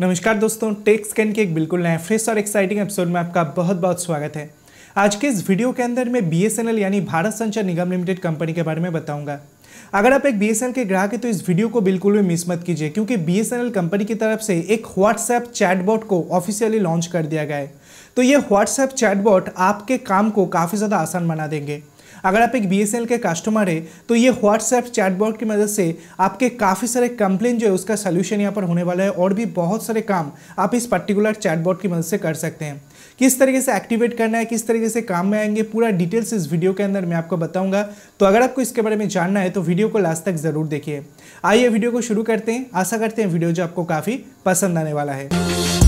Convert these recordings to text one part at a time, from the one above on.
नमस्कार दोस्तों take scan के एक बिल्कुल नए फ्रेश और एक्साइटिंग एपिसोड में आपका बहुत बहुत स्वागत है आज के इस वीडियो के अंदर मैं एल यानी भारत संचार निगम लिमिटेड कंपनी के बारे में बताऊंगा अगर आप एक बी के ग्राहक हैं तो इस वीडियो को बिल्कुल भी मिस मत कीजिए क्योंकि बी कंपनी की तरफ से एक व्हाट्सएप चैटबॉट को ऑफिशियली लॉन्च कर दिया गया है तो ये व्हाट्सएप चैटबॉट आपके काम को काफ़ी ज़्यादा आसान बना देंगे अगर आप एक बी के कस्टमर है तो ये व्हाट्सएप चैटबॉट की मदद से आपके काफ़ी सारे कंप्लेन जो है उसका सोल्यूशन यहाँ पर होने वाला है और भी बहुत सारे काम आप इस पर्टिकुलर चैटबॉट की मदद से कर सकते हैं किस तरीके से एक्टिवेट करना है किस तरीके से काम में आएंगे पूरा डिटेल्स इस वीडियो के अंदर मैं आपको बताऊंगा तो अगर आपको इसके बारे में जानना है तो वीडियो को लास्ट तक ज़रूर देखिए आइए वीडियो को शुरू करते हैं आशा करते हैं वीडियो जो आपको काफ़ी पसंद आने वाला है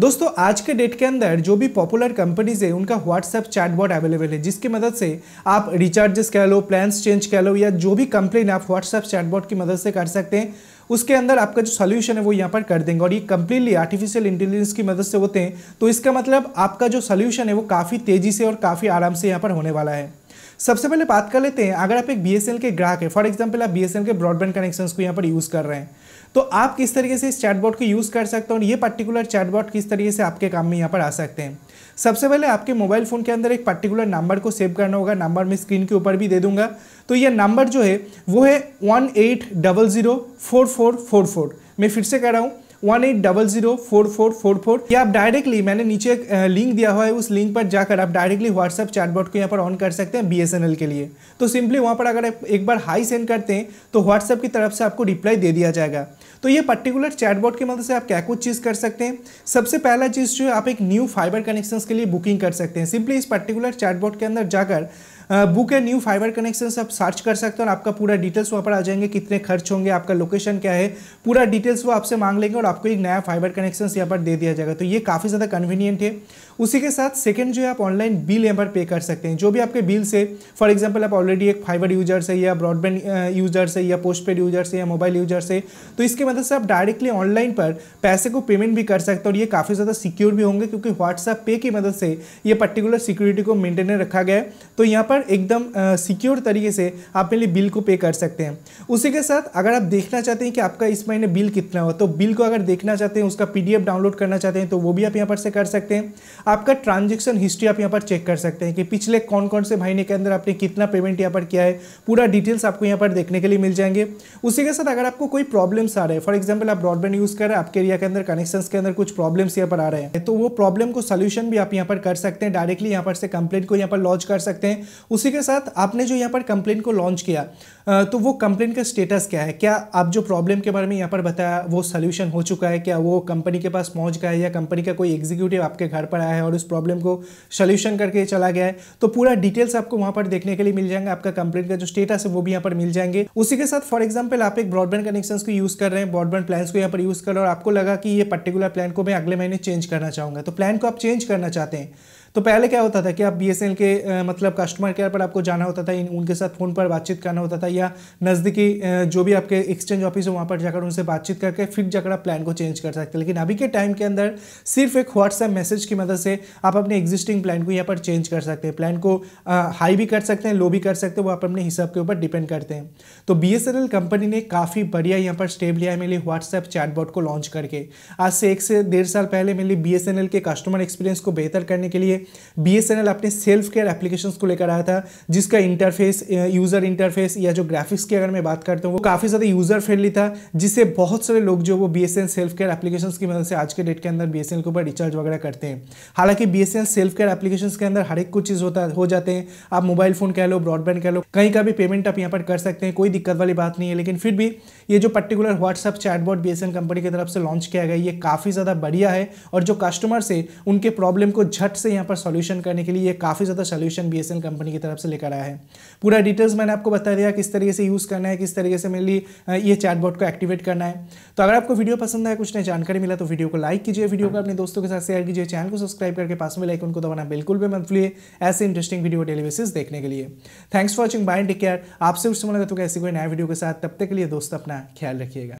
दोस्तों आज के डेट के अंदर जो भी पॉपुलर कंपनीज है उनका व्हाट्सएप चैटबॉट अवेलेबल है जिसकी मदद से आप रिचार्जेस कह लो प्लान्स चेंज कह लो या जो भी कंप्लेन आप व्हाट्सएप चैटबॉट की मदद से कर सकते हैं उसके अंदर आपका जो सोल्यूशन है वो यहाँ पर कर देंगे और ये कंप्लीटली आर्टिफिशियल इंटेलिजेंस की मदद से होते हैं तो इसका मतलब आपका जो सोल्यूशन है वो काफ़ी तेज़ी से और काफ़ी आराम से यहाँ पर होने वाला है सबसे पहले बात कर लेते हैं अगर आप एक बी के ग्राहक है फॉर एग्जाम्पल आप बी के ब्रॉडबैंड कनेक्शन को यहाँ पर यूज़ कर रहे हैं तो आप किस तरीके से इस चैटबॉट को यूज़ कर सकते हो और ये पर्टिकुलर चैटबॉट किस तरीके से आपके काम में यहाँ पर आ सकते हैं सबसे पहले आपके मोबाइल फ़ोन के अंदर एक पर्टिकुलर नंबर को सेव करना होगा नंबर मैं स्क्रीन के ऊपर भी दे दूंगा तो ये नंबर जो है वो है one eight double zero four four four four मैं फिर से कह रहा हूँ one eight double zero four four four four या आप डायरेक्टली मैंने नीचे लिंक दिया हुआ है उस लिंक पर जाकर आप डायरेक्टली व्हाट्सएप चैटबॉट को यहाँ पर ऑन कर सकते हैं बी के लिए तो सिंपली वहाँ पर अगर एक बार हाई सेंड करते हैं तो व्हाट्सएप की तरफ से आपको रिप्लाई दे दिया जाएगा तो ये पर्टिकुलर चैटबॉट की मदद से आप क्या कुछ चीज़ कर सकते हैं सबसे पहला चीज़ जो है आप एक न्यू फाइबर कनेक्शन के लिए बुकिंग कर सकते हैं सिंपली इस पर्टिकुलर चैटबॉट के अंदर जाकर बुक है न्यू फाइबर कनेक्शन आप सर्च कर सकते हो और आपका पूरा डिटेल्स वहाँ पर आ जाएंगे कितने खर्च होंगे आपका लोकेशन क्या है पूरा डिटेल्स वो आपसे मांग लेंगे और आपको एक नया फाइबर कनेक्शन यहाँ पर दे दिया जाएगा तो ये काफ़ी ज़्यादा कन्वीनियंट है उसी के साथ सेकेंड जो है आप ऑनलाइन बिल यहाँ पर पे कर सकते हैं जो भी आपके बिल्स है फॉर एग्जाम्पल आप ऑलरेडी एक फाइबर यूजर्स है या ब्रॉडबैंड यूजर्स है या पोस्ट पेड यूजर्स है या मोबाइल यूजर्स है तो इसके मदद मतलब से आप डायरेक्टली ऑनलाइन पर पैसे को पेमेंट भी कर सकते हो और ये काफ़ी ज़्यादा सिक्योर भी होंगे क्योंकि व्हाट्सएप पे की मदद से ये पर्टिकुलर सिक्योरिटी को मेंटेन रखा गया है तो यहाँ पर पर एकदम सिक्योर तरीके से आप मेरे बिल को पे कर सकते हैं उसी के साथ अगर आप देखना चाहते हैं कि आपका इस महीने बिल कितना हो तो बिल को अगर देखना चाहते हैं उसका पी डाउनलोड करना चाहते हैं तो वो भी आप यहाँ पर से कर सकते हैं आपका ट्रांजेक्शन हिस्ट्री आप यहाँ पर चेक कर सकते हैं कि पिछले कौन कौन से महीने के अंदर आपने कितना पेमेंट यहाँ पर किया है पूरा डिटेल्स आपको यहाँ पर देखने के लिए मिल जाएंगे उसी के साथ अगर आपको कोई प्रॉब्लम्स आ रहे हैं फॉर एग्जाम्पल आप ब्रॉडबैंड यूज़ कर रहे हैं आपके एरिया के अंदर कनेक्शन के अंदर कुछ प्रॉब्लम्स यहाँ पर आ रहे हैं तो वो प्रॉब्लम को सोल्यूशन भी आप यहाँ पर कर सकते हैं डायरेक्टली यहाँ पर से कंप्लेट को यहाँ पर लॉन्च कर सकते हैं उसी के साथ आपने जो यहाँ पर कंप्लेन को लॉन्च किया तो वो कंप्लेन का स्टेटस क्या है क्या आप जो प्रॉब्लम के बारे में यहाँ पर बताया वो सोल्यूशन हो चुका है क्या वो कंपनी के पास पहुँच गया है या कंपनी का कोई एग्जीक्यूटिव आपके घर पर आया है और उस प्रॉब्लम को सोल्यूशन करके चला गया है तो पूरा डिटेल्स आपको वहाँ पर देखने के लिए मिल जाएंगे आपका कंप्लेन का जो स्टेटस है वो भी यहाँ पर मिल जाएंगे उसी के साथ फॉर एग्जाम्पल आप एक ब्रॉडबैंड कनेक्शन को यूज़ कर रहे हैं ब्रॉडबैंड प्लान्स को यहाँ पर यूज़ कर रहे हैं और आपको लगा कि ये पर्टिकुलर प्लान को मैं अगले महीने चेंज करना चाहूँगा तो प्लान को आप चेंज करना चाहते हैं तो पहले क्या होता था कि आप बी के मतलब कस्टमर केयर पर आपको जाना होता था उनके साथ फ़ोन पर बातचीत करना होता था या नज़दीकी जो भी आपके एक्सचेंज ऑफिस है वहाँ पर जाकर उनसे बातचीत करके फिर जाकर आप प्लान को चेंज कर सकते हैं लेकिन अभी के टाइम के अंदर सिर्फ एक व्हाट्सएप मैसेज की मदद से आप अपने एग्जिस्टिंग प्लान को यहाँ पर चेंज कर सकते हैं प्लान को हाई भी कर सकते हैं लो भी कर सकते हैं वो आप अपने हिसाब के ऊपर डिपेंड करते हैं तो बी कंपनी ने काफ़ी बढ़िया यहाँ पर स्टेप लिया है मेरे व्हाट्सएप चैटबॉट को लॉन्च करके आज से एक से डेढ़ साल पहले मेरे बी के कस्टमर एक्सपीरियंस को बेहतर करने के लिए बी अपने सेल्फ केयर एप्लीकेशन को लेकर आया था जिसका इंटरफेस यूज़र इंटरफेस या जो ग्राफिक्स की अगर मैं बात करता हूँ वो काफ़ी ज़्यादा यूज़र फ्रेंडली था जिससे बहुत सारे लोग जो वो बी सेल्फ केयर एप्लीकेशन की मदद से आज के डेट के अंदर बी के ऊपर रिचार्ज वगैरह करते हैं हालांकि बी सेल्फ केयर एप्लीकेशन के अंदर हर एक कुछ चीज़ होता हो जाते हैं आप मोबाइल फ़ोन कह लो ब्रॉडबैंड कह लो कहीं का भी पेमेंट आप यहाँ पर कर सकते हैं कोई दिक्कत वाली बात नहीं है लेकिन फिर भी ये जो particular WhatsApp chatbot B company की तरफ से लॉन्च किया गया ये काफ़ी ज़्यादा बढ़िया है और जो कस्टमर्स है उनके प्रॉब्लम को झट से यहाँ पर पर सॉल्यूशन करने के लिए ये काफ़ी ज़्यादा सॉल्यूशन बी कंपनी की तरफ से लेकर आया है पूरा डिटेल्स मैंने आपको बता दिया किस तरीके से यूज़ करना है किस तरीके से मेरे लिए ये चैटबॉट को एक्टिवेट करना है तो अगर आपको वीडियो पसंद आया कुछ नई जानकारी मिला तो वीडियो को लाइक कीजिए वीडियो को अपने दोस्तों के साथ शेयर कीजिए चैनल को सब्सक्राइब करके पास में लाइक उनको दबाना बिल्कुल भी मत भूलिए ऐसे इंटरेस्टिंग वीडियो डेली बेसिस देखने के लिए thanks for watching bye take care आपसे उससे मुलाकात तो ऐसी कोई नया वीडियो के साथ तब तक के लिए दोस्त अपना ख्याल रखिएगा